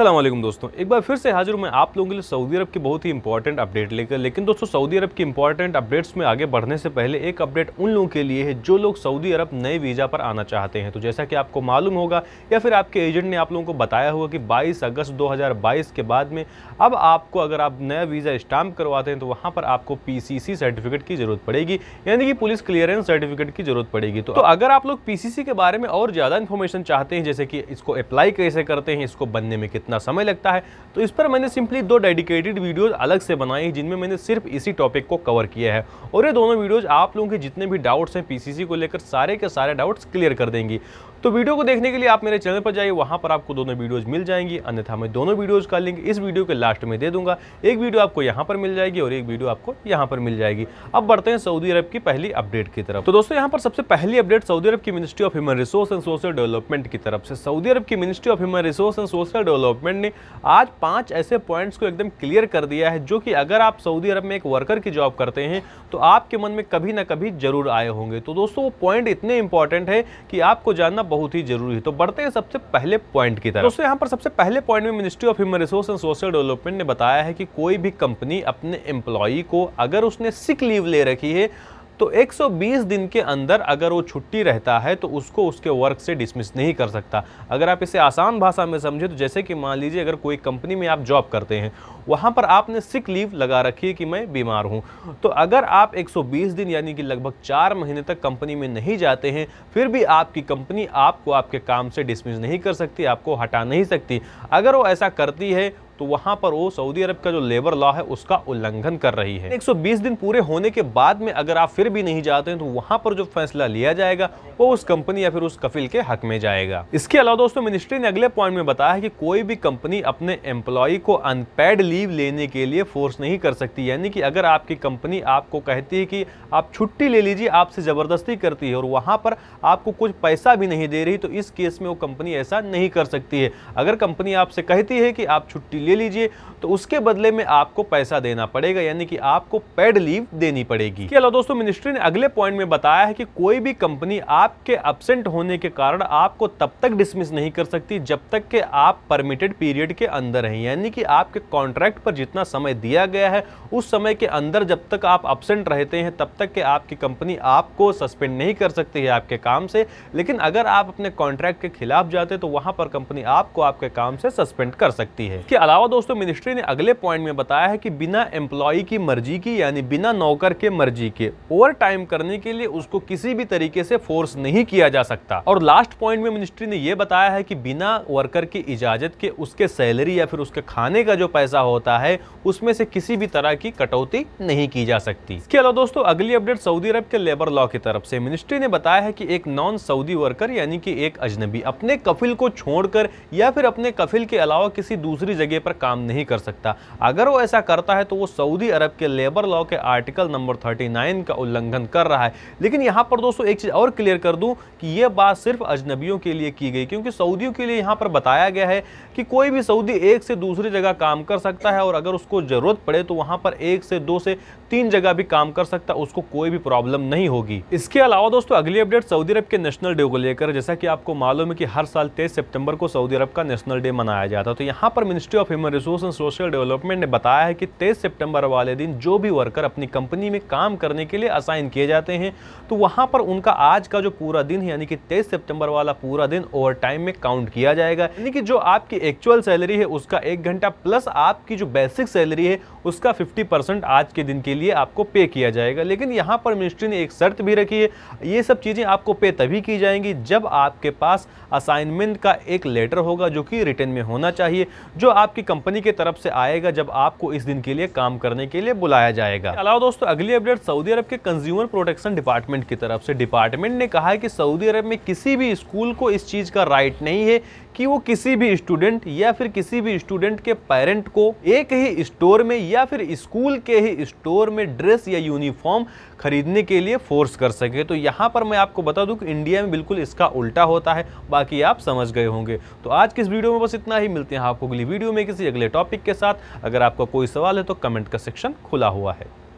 असलम दोस्तों एक बार फिर से हाजिर हूँ मैं आप लोगों के लिए सऊदी अरब की बहुत ही इंपॉर्टेंट अपडेट लेकर लेकिन दोस्तों सऊदी अरब की इंपॉर्टेंट अपडेट्स में आगे बढ़ने से पहले एक अपडेट उन लोगों के लिए है जो लोग सऊदी अरब नए वीज़ा पर आना चाहते हैं तो जैसा कि आपको मालूम होगा या फिर आपके एजेंट ने आप लोगों को बताया होगा कि बाईस अगस्त दो के बाद में अब आपको अगर आप नया वीज़ा स्टाम्प करवाते हैं तो वहाँ पर आपको पी सर्टिफिकेट की ज़रूरत पड़ेगी यानी कि पुलिस क्लियरेंस सर्टिफिकेट की ज़रूरत पड़ेगी तो, तो अगर आप लोग पी के बारे में और ज़्यादा इन्फॉर्मेशन चाहते हैं जैसे कि इसको अप्लाई कैसे करते हैं इसको बनने में कितना समय लगता है तो इस पर मैंने सिंपली दो डेडिकेटेड वीडियोज़ अलग से बनाई हैं जिनमें मैंने सिर्फ इसी टॉपिक को कवर किया है और ये दोनों वीडियोज़ आप लोगों के जितने भी डाउट्स हैं पीसीसी को लेकर सारे के सारे डाउट्स क्लियर कर देंगी तो वीडियो को देखने के लिए आप मेरे चैनल पर जाइए वहाँ पर आपको दोनों वीडियोज़ मिल जाएंगी अन्यथा मैं दोनों वीडियोज़ का लिंक इस वीडियो के लास्ट में दे दूंगा एक वीडियो आपको यहाँ पर मिल जाएगी और एक वीडियो आपको यहाँ पर मिल जाएगी अब बढ़ते हैं सऊदी अरब की पहली अपडेट की तरफ तो दोस्तों यहाँ पर सबसे पहली अपडेट सऊदी अरब की ministry of human resource and social development की तरफ से सऊदी अरब की ministry of human resource and social development ने आज पाँच ऐसे पॉइंट्स को एकदम क्लियर कर दिया है जो कि अगर आप सऊदी अरब में एक वर्कर की जॉब करते हैं तो आपके मन में कभी ना कभी जरूर आए होंगे तो दोस्तों वो पॉइंट इतने इंपॉर्टेंट है कि आपको जानना बहुत ही जरूरी है तो बढ़ते हैं सबसे पहले पॉइंट की तरफ दोस्तों यहाँ पर सबसे पहले पॉइंट में ministry of human resource and social development ने बताया है कि कोई भी कंपनी अपने एम्प्लॉई को अगर उसने सिक लीव ले रखी है तो 120 दिन के अंदर अगर वो छुट्टी रहता है तो उसको उसके वर्क से डिसमिस नहीं कर सकता अगर आप इसे आसान भाषा में समझे तो जैसे कि मान लीजिए अगर कोई कंपनी में आप जॉब करते हैं वहाँ पर आपने सिक लीव लगा रखी है कि मैं बीमार हूँ तो अगर आप 120 दिन यानी कि लगभग चार महीने तक कंपनी में नहीं जाते हैं फिर भी आपकी कंपनी आपको आपके काम से डिसमिस नहीं कर सकती आपको हटा नहीं सकती अगर वो ऐसा करती है तो वहां पर वो सऊदी अरब का जो लेबर लॉ है उसका उल्लंघन कर रही है 120 दिन पूरे होने के बाद में अगर आप फिर भी नहीं जाते हैं तो वहां पर जो फैसला लिया जाएगा वो उस कंपनी या फिर उस कफिल के हक में जाएगा इसके अलावा दोस्तों मिनिस्ट्री ने अगले पॉइंट में बताया है कि कोई भी कंपनी अपने एम्प्लॉय को अनपेड लीव लेने के लिए फोर्स नहीं कर सकती यानी कि अगर आपकी कंपनी आपको कहती है कि आप छुट्टी ले लीजिए आपसे ज़बरदस्ती करती है और वहां पर आपको कुछ पैसा भी नहीं दे रही तो इस केस में वो कंपनी ऐसा नहीं कर सकती है अगर कंपनी आपसे कहती है कि आप छुट्टी ले लीजिए तो उसके बदले में आपको पैसा देना पड़ेगा यानी कि आपको पेड लीव देनी पड़ेगी के दोस्तों मिनिस्ट्री ने अगले पॉइंट में बताया है कि कोई भी कंपनी आपके एबसेंट होने के कारण आपको तब तक डिसमिस नहीं कर सकती जब तक कि आप परमिटेड पीरियड के अंदर हैं यानी कि आपके कॉन्ट्रैक्ट पर जितना समय दिया गया है उस समय के अंदर जब तक आप एबसेंट रहते हैं तब तक के आपकी कंपनी आपको सस्पेंड नहीं कर सकती है आपके काम से लेकिन अगर आप अपने कॉन्ट्रैक्ट के खिलाफ जाते तो वहां पर कंपनी आपको आपके काम से सस्पेंड कर सकती है इसके अलावा दोस्तों मिनिस्ट्री ने अगले पॉइंट में बताया है कि बिना एम्प्लॉय की मर्जी की यानी बिना नौकर के मर्जी के ओवर टाइम करने के लिए उसको किसी भी तरीके से फोर्स नहीं किया जा सकता और लास्ट पॉइंट में मिनिस्ट्री ने यह बताया है कि बिना वर्कर की इजाजत के उसके सैलरी या फिर उसके खाने का जो पैसा होता है उसमें से किसी भी तरह की कटौती नहीं की जा सकती इसके अलावा दोस्तों अगली अपडेट सऊदी अरब के लेबर लॉ की तरफ से मिनिस्ट्री ने बताया है कि एक नॉन सऊदी वर्कर यानी कि एक अजनबी अपने कफिल को छोड़कर या फिर अपने कफिल के अलावा किसी दूसरी जगह पर काम नहीं कर सकता अगर वो ऐसा करता है तो वो सऊदी अरब के लेबर लॉ के आर्टिकल नंबर 39 का उल्लंघन कर रहा है लेकिन यहाँ पर दोस्तों एक चीज़ और क्लियर कर दूँ कि ये बात सिर्फ अजनबियों के लिए की गई क्योंकि सऊदियों के लिए यहाँ पर बताया गया है कि कोई भी सऊदी एक से दूसरी जगह काम कर सकता है और अगर उसको ज़रूरत पड़े तो वहाँ पर एक से दो से तीन जगह भी काम कर सकता है उसको कोई भी प्रॉब्लम नहीं होगी इसके अलावा दोस्तों अगली अपडेट सऊदी अरब के नेशनल डे को लेकर जैसा कि आपको मालूम है कि हर साल तेईस सितंबर को सऊदी अरब का नेशनल डे मनाया जाता है तो यहाँ पर ministry of human resource and social development ने बताया है कि 23 सितंबर वाले दिन जो भी वर्कर अपनी कंपनी में काम करने के लिए असाइन किए जाते हैं तो वहाँ पर उनका आज का जो पूरा दिन है यानी कि 23 सितंबर वाला पूरा दिन ओवर टाइम में काउंट किया जाएगा यानी कि जो आपकी एक्चुअल सैलरी है उसका एक घंटा प्लस आपकी जो बेसिक सैलरी है उसका फिफ्टी आज के दिन के लिए आपको पे किया जाएगा लेकिन यहाँ पर मिनिस्ट्री ने एक शर्त भी रखी है ये सब चीज़ें आपको पे तभी की जाएंगी जब आपके पास असाइनमेंट का एक लेटर होगा जो कि रिटर्न में होना चाहिए जो आपकी आपकी कंपनी के तरफ से आएगा जब आपको इस दिन के लिए काम करने के लिए बुलाया जाएगा अलावा दोस्तों अगली अपडेट सऊदी अरब के कंज्यूमर प्रोटेक्शन डिपार्टमेंट की तरफ से डिपार्टमेंट ने कहा है कि सऊदी अरब में किसी भी स्कूल को इस चीज का राइट नहीं है कि वो किसी भी स्टूडेंट या फिर किसी भी स्टूडेंट के पेरेंट को एक ही स्टोर में या फिर स्कूल के ही स्टोर में ड्रेस या यूनिफॉर्म खरीदने के लिए फोर्स कर सके तो यहाँ पर मैं आपको बता दूँ कि इंडिया में बिल्कुल इसका उल्टा होता है बाकी आप समझ गए होंगे तो आज किस इस वीडियो में बस इतना ही मिलते हैं आपको अगली वीडियो में किसी अगले टॉपिक के साथ अगर आपका कोई सवाल है तो कमेंट का सेक्शन खुला हुआ है